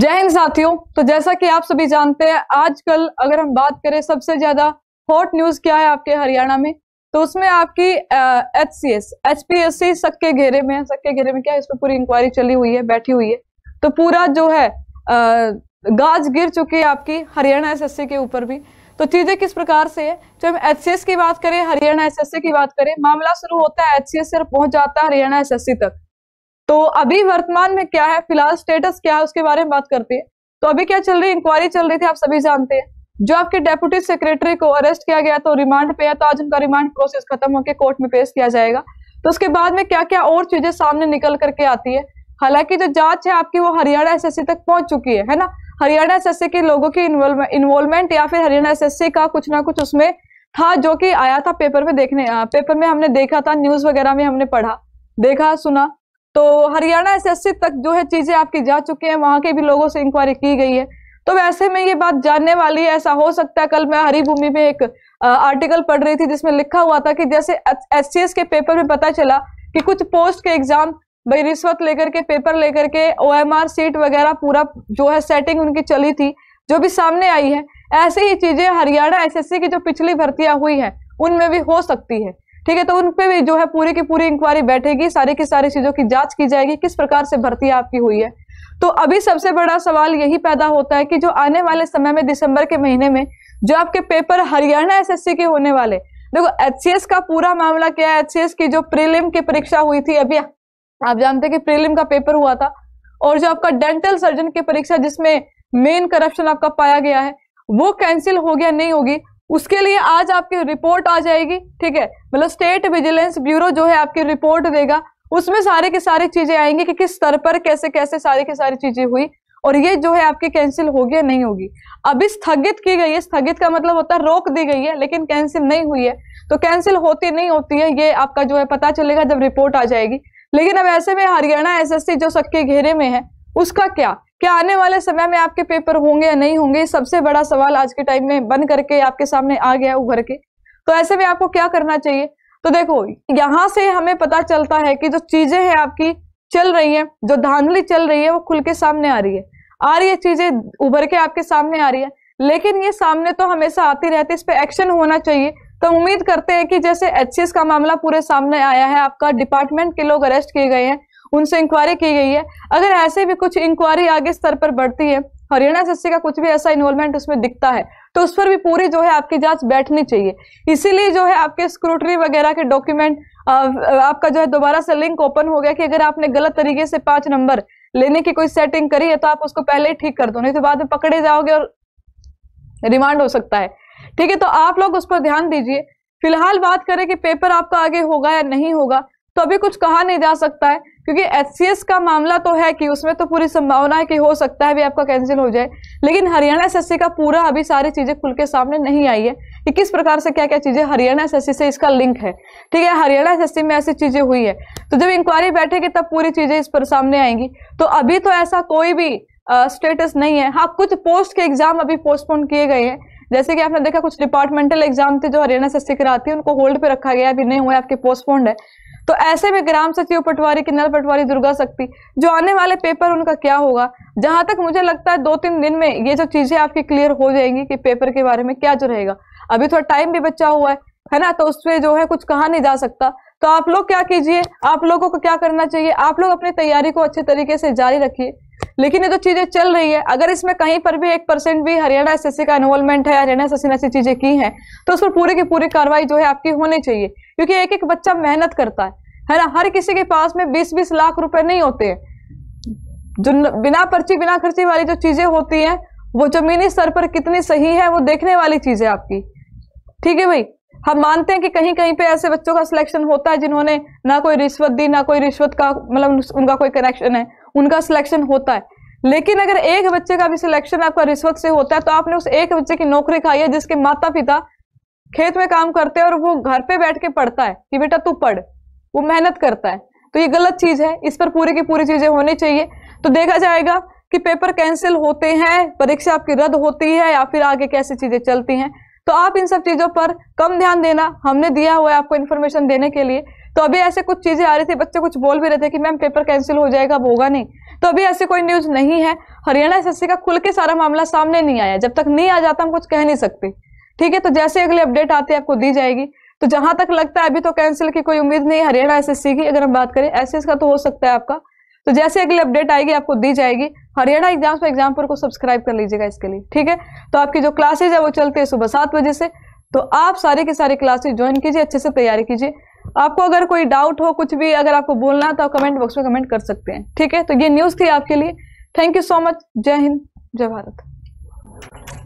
जय हिंद साथियों तो जैसा कि आप सभी जानते हैं आजकल अगर हम बात करें सबसे ज्यादा हॉट न्यूज क्या है आपके हरियाणा में तो उसमें आपकी H C S H P S C सबके घेरे में सक घेरे में क्या है इस पर पूरी इंक्वायरी चली हुई है बैठी हुई है तो पूरा जो है आ, गाज गिर चुकी है आपकी हरियाणा एस के ऊपर भी तो चीजें किस प्रकार से है जब हम एच की बात करें हरियाणा एस की बात करें मामला शुरू होता है एच सी से पहुंच जाता है हरियाणा एस तक तो अभी वर्तमान में क्या है फिलहाल स्टेटस क्या है उसके बारे में बात करते हैं तो अभी क्या चल रही है इंक्वायरी चल रही थी आप सभी जानते हैं जो आपके डेप्यूटी सेक्रेटरी को अरेस्ट किया गया तो रिमांड पे है तो आज उनका रिमांड प्रोसेस खत्म होकर कोर्ट में पेश किया जाएगा तो उसके बाद में क्या क्या और चीजें सामने निकल करके आती है हालांकि जो जांच है आपकी वो हरियाणा एस तक पहुंच चुकी है है ना हरियाणा एस के लोगों की इन्वॉल्वमेंट या फिर हरियाणा एस का कुछ ना कुछ उसमें था जो कि आया था पेपर में देखने पेपर में हमने देखा था न्यूज वगैरह में हमने पढ़ा देखा सुना तो हरियाणा एसएससी तक जो है चीजें आपकी जा चुकी हैं वहां के भी लोगों से इंक्वायरी की गई है तो वैसे में ये बात जानने वाली है ऐसा हो सकता है कल मैं हरिभूमि में एक आर्टिकल पढ़ रही थी जिसमें लिखा हुआ था कि जैसे एस के पेपर में पता चला कि कुछ पोस्ट के एग्जाम भाई रिश्वत लेकर के पेपर लेकर के ओ सीट वगैरह पूरा जो है सेटिंग उनकी चली थी जो भी सामने आई है ऐसी ही चीजें हरियाणा एसएससी की जो पिछली भर्तियां हुई है उनमें भी हो सकती है ठीक है तो उन पे भी जो है पूरी की पूरी इंक्वायरी बैठेगी सारी की सारी चीजों की जांच की जाएगी किस प्रकार से भर्ती आपकी हुई है तो अभी सबसे बड़ा सवाल यही पैदा होता है कि जो आने वाले समय में दिसंबर के महीने में जो आपके पेपर हरियाणा एस के होने वाले देखो एच का पूरा मामला क्या है एच की जो प्रीलिम की परीक्षा हुई थी अभी आप जानते हैं कि प्रीलिम का पेपर हुआ था और जो आपका डेंटल सर्जन की परीक्षा जिसमें मेन करप्शन आपका पाया गया है वो कैंसिल हो गया नहीं होगी उसके लिए आज आपकी रिपोर्ट आ जाएगी ठीक है मतलब स्टेट विजिलेंस ब्यूरो जो है आपकी रिपोर्ट देगा उसमें सारे के सारे चीजें आएंगी कि किस स्तर पर कैसे कैसे सारी की सारी चीजें हुई और ये जो है आपकी कैंसिल होगी या नहीं होगी अभी स्थगित की गई है स्थगित का मतलब होता है रोक दी गई है लेकिन कैंसिल नहीं हुई है तो कैंसिल होती नहीं होती है ये आपका जो है पता चलेगा जब रिपोर्ट आ जाएगी लेकिन अब ऐसे में हरियाणा एसएससी जो सबके घेरे में है उसका क्या क्या आने वाले समय में आपके पेपर होंगे या नहीं होंगे सबसे बड़ा सवाल आज के टाइम में बन करके आपके सामने आ गया उभर के तो ऐसे में आपको क्या करना चाहिए तो देखो यहाँ से हमें पता चलता है कि जो चीजें हैं आपकी चल रही हैं जो धांधली चल रही है वो खुल के सामने आ रही है आ रही है चीजें उभर के आपके सामने आ रही है लेकिन ये सामने तो हमेशा आती रहती है इस पर एक्शन होना चाहिए तो उम्मीद करते हैं कि जैसे एच का मामला पूरे सामने आया है आपका डिपार्टमेंट के लोग अरेस्ट किए गए हैं उनसे इंक्वायरी की गई है अगर ऐसे भी कुछ इंक्वायरी आगे स्तर पर बढ़ती है हरियाणा एस का कुछ भी ऐसा इन्वॉल्वमेंट उसमें दिखता है तो उस पर भी पूरी जो है आपकी जांच बैठनी चाहिए इसीलिए जो है आपके स्क्रूटरी वगैरह के डॉक्यूमेंट आपका जो है दोबारा से लिंक ओपन हो गया कि अगर आपने गलत तरीके से पांच नंबर लेने की कोई सेटिंग करी है तो आप उसको पहले ही ठीक कर दो नहीं तो बाद में पकड़े जाओगे और रिमांड हो सकता है ठीक है तो आप लोग उस पर ध्यान दीजिए फिलहाल बात करें कि पेपर आपका आगे होगा या नहीं होगा तो अभी कुछ कहा नहीं जा सकता है क्योंकि एस का मामला तो है कि उसमें तो पूरी संभावना है कि हो सकता है भी आपका कैंसिल हो जाए लेकिन हरियाणा एस का पूरा अभी सारी चीज़ें खुल के सामने नहीं आई है कि किस प्रकार से क्या क्या चीज़ें हरियाणा एस से इसका लिंक है ठीक है हरियाणा एस में ऐसी चीज़ें हुई है तो जब इंक्वायरी बैठेगी तब पूरी चीज़ें इस पर सामने आएंगी तो अभी तो ऐसा कोई भी स्टेटस uh, नहीं है हाँ कुछ पोस्ट के एग्जाम अभी पोस्टपोन किए गए हैं जैसे कि आपने देखा कुछ डिपार्टमेंटल एग्जाम थे जो हरियाणा से कराती है उनको होल्ड पे रखा गया अभी नहीं हुआ है आपके पोस्टपोन्ड है तो ऐसे में ग्राम सचिव पटवारी नल पटवारी दुर्गा शक्ति जो आने वाले पेपर उनका क्या होगा जहां तक मुझे लगता है दो तीन दिन में ये जो चीजें आपकी क्लियर हो जाएंगी कि पेपर के बारे में क्या जो रहेगा अभी थोड़ा टाइम भी बचा हुआ है है ना तो उसमें जो है कुछ कहा नहीं जा सकता तो आप लोग क्या कीजिए आप लोगों को क्या करना चाहिए आप लोग अपनी तैयारी को अच्छे तरीके से जारी रखिए लेकिन ये जो चीजें चल रही है अगर इसमें कहीं पर भी एक परसेंट भी हरियाणा एस का इन्वॉल्वमेंट है हरियाणा एस ने ऐसी चीजें की हैं तो उस पर पूरी की पूरी कार्रवाई जो है आपकी होनी चाहिए क्योंकि एक एक बच्चा मेहनत करता है है ना हर किसी के पास में बीस बीस लाख रुपए नहीं होते हैं जो बिना पर्ची बिना खर्ची वाली जो चीजें होती हैं वो जमीनी स्तर पर कितनी सही है वो देखने वाली चीज है आपकी ठीक है भाई हम मानते हैं कि कहीं कहीं पे ऐसे बच्चों का सिलेक्शन होता है जिन्होंने ना कोई रिश्वत दी ना कोई रिश्वत का मतलब उनका कोई कनेक्शन है उनका सिलेक्शन होता है लेकिन अगर एक बच्चे का भी सिलेक्शन आपका रिश्वत से होता है तो आपने उस एक बच्चे की नौकरी खाई है जिसके माता पिता खेत में काम करते हैं और वो घर पे बैठ के पढ़ता है कि बेटा तू पढ़ वो मेहनत करता है तो ये गलत चीज है इस पर पूरी की पूरी चीजें होनी चाहिए तो देखा जाएगा कि पेपर कैंसिल होते हैं परीक्षा आपकी रद्द होती है या फिर आगे कैसी चीजें चलती हैं तो आप इन सब चीजों पर कम ध्यान देना हमने दिया हुआ है आपको इन्फॉर्मेशन देने के लिए तो अभी ऐसे कुछ चीजें आ रही थी बच्चे कुछ बोल भी रहे थे कि मैम पेपर कैंसिल हो जाएगा अब होगा नहीं तो अभी ऐसी कोई न्यूज नहीं है हरियाणा एस का खुल के सारा मामला सामने नहीं आया जब तक नहीं आ जाता हम कुछ कह नहीं सकते ठीक है तो जैसे अगले अपडेट आते हैं आपको दी जाएगी तो जहां तक लगता है अभी तो कैंसिल की कोई उम्मीद नहीं हरियाणा एसएससी की अगर हम बात करें एसएस का तो हो सकता है आपका तो जैसे अगली अपडेट आएगी आपको दी जाएगी हरियाणा एग्जाम्स पर एग्जामपुर को सब्सक्राइब कर लीजिएगा इसके लिए ठीक है तो आपकी जो क्लासेज है वो चलती है सुबह सात बजे से तो आप सारे के सारी क्लासेज ज्वाइन कीजिए अच्छे से तैयारी कीजिए आपको अगर कोई डाउट हो कुछ भी अगर आपको बोलना है तो आप कमेंट बॉक्स में कमेंट कर सकते हैं ठीक है तो ये न्यूज़ थी आपके लिए थैंक यू सो मच जय हिंद जय भारत